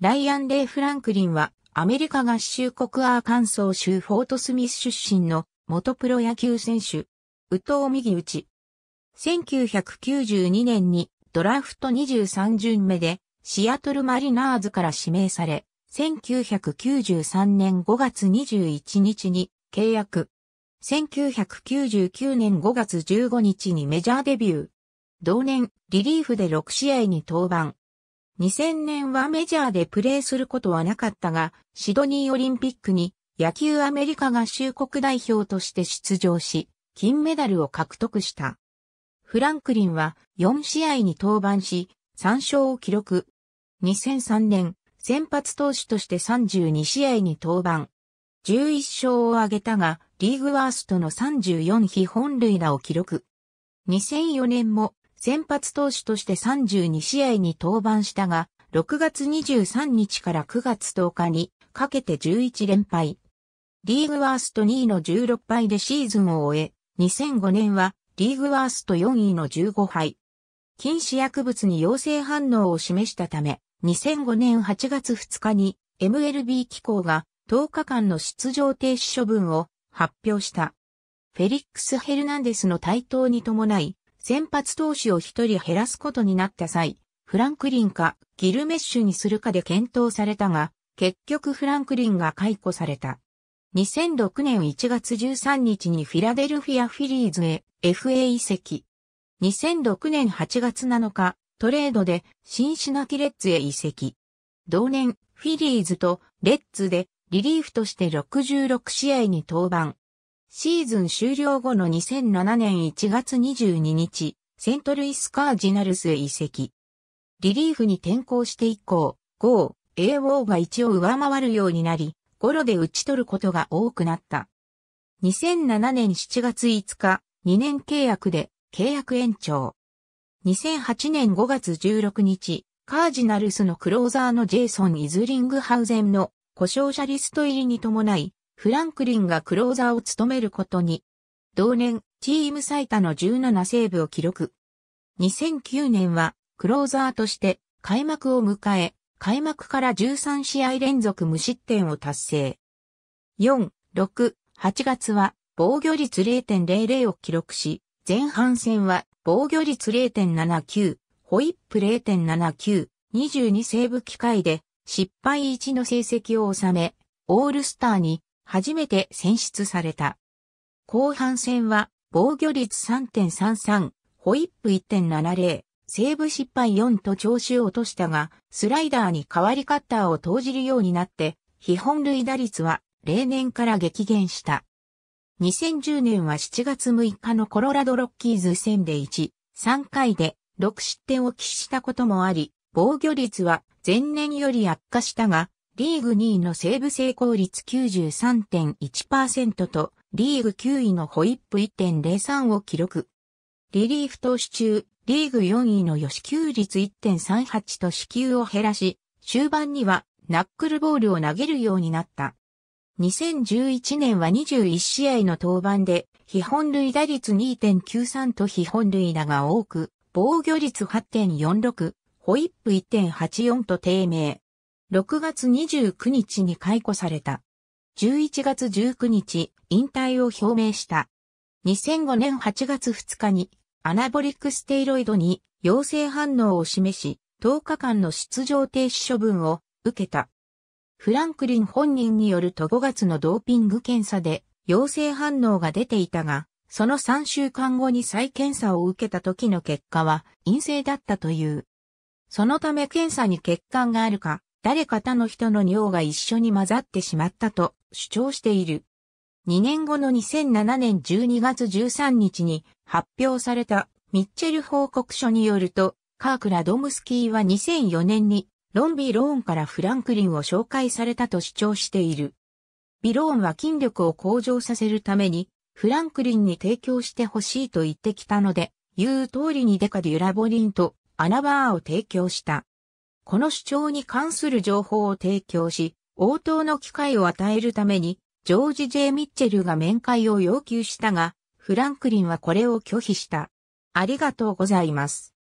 ライアン・レイ・フランクリンは、アメリカ合衆国アーカンソー州フォートスミス出身の元プロ野球選手、宇藤右打ち。1992年にドラフト23巡目でシアトルマリナーズから指名され、1993年5月21日に契約。1999年5月15日にメジャーデビュー。同年、リリーフで6試合に登板。2000年はメジャーでプレーすることはなかったが、シドニーオリンピックに野球アメリカ合衆国代表として出場し、金メダルを獲得した。フランクリンは4試合に登板し、3勝を記録。2003年、先発投手として32試合に登板。11勝を挙げたが、リーグワーストの34非本塁打を記録。2004年も先発投手として32試合に登板したが、6月23日から9月10日にかけて11連敗。リーグワースト2位の16敗でシーズンを終え、2005年はリーグワースト4位の15敗。禁止薬物に陽性反応を示したため、2005年8月2日に MLB 機構が10日間の出場停止処分を発表した。フェリックス・ヘルナンデスの台頭に伴い、先発投手を一人減らすことになった際、フランクリンかギルメッシュにするかで検討されたが、結局フランクリンが解雇された。2006年1月13日にフィラデルフィアフィリーズへ FA 移籍。2006年8月7日、トレードでシンシナティレッツへ移籍。同年、フィリーズとレッツでリリーフとして66試合に登板、シーズン終了後の2007年1月22日、セントルイスカージナルスへ移籍。リリーフに転向して以降、5、AO が1を上回るようになり、ゴロで打ち取ることが多くなった。2007年7月5日、2年契約で契約延長。2008年5月16日、カージナルスのクローザーのジェイソン・イズリングハウゼンの故障者リスト入りに伴い、フランクリンがクローザーを務めることに、同年、チーム最多の17セーブを記録。2009年は、クローザーとして開幕を迎え、開幕から13試合連続無失点を達成。4、6、8月は防御率0.00を記録し、前半戦は防御率0.79、ホイップ0.79、22セーブ機会で失敗1の成績を収め、オールスターに初めて選出された。後半戦は防御率3.33、ホイップ1.70、セーブ失敗4と調子を落としたが、スライダーに代わりカッターを投じるようになって、基本類打率は例年から激減した。2010年は7月6日のコロラドロッキーズ戦で1、3回で6失点を喫したこともあり、防御率は前年より悪化したが、リーグ2位のセーブ成功率93.1%と、リーグ9位のホイップ1.03を記録。リリーフ投手中、リーグ4位の予支給率1.38と支給を減らし、終盤にはナックルボールを投げるようになった。2011年は21試合の登板で、非本塁打率2.93と非本塁打が多く、防御率8.46、ホイップ1.84と低迷。6月29日に解雇された。11月19日、引退を表明した。2005年8月2日に、アナボリックステイロイドに陽性反応を示し、10日間の出場停止処分を受けた。フランクリン本人によると5月のドーピング検査で陽性反応が出ていたが、その3週間後に再検査を受けた時の結果は陰性だったという。そのため検査に欠陥があるか、誰か他の人の尿が一緒に混ざってしまったと主張している。2年後の2007年12月13日に発表されたミッチェル報告書によると、カークラドムスキーは2004年にロン・ビローンからフランクリンを紹介されたと主張している。ビローンは筋力を向上させるために、フランクリンに提供してほしいと言ってきたので、言う通りにデカデュラボリンとアナバーを提供した。この主張に関する情報を提供し、応答の機会を与えるために、ジョージ・ J・ ミッチェルが面会を要求したが、フランクリンはこれを拒否した。ありがとうございます。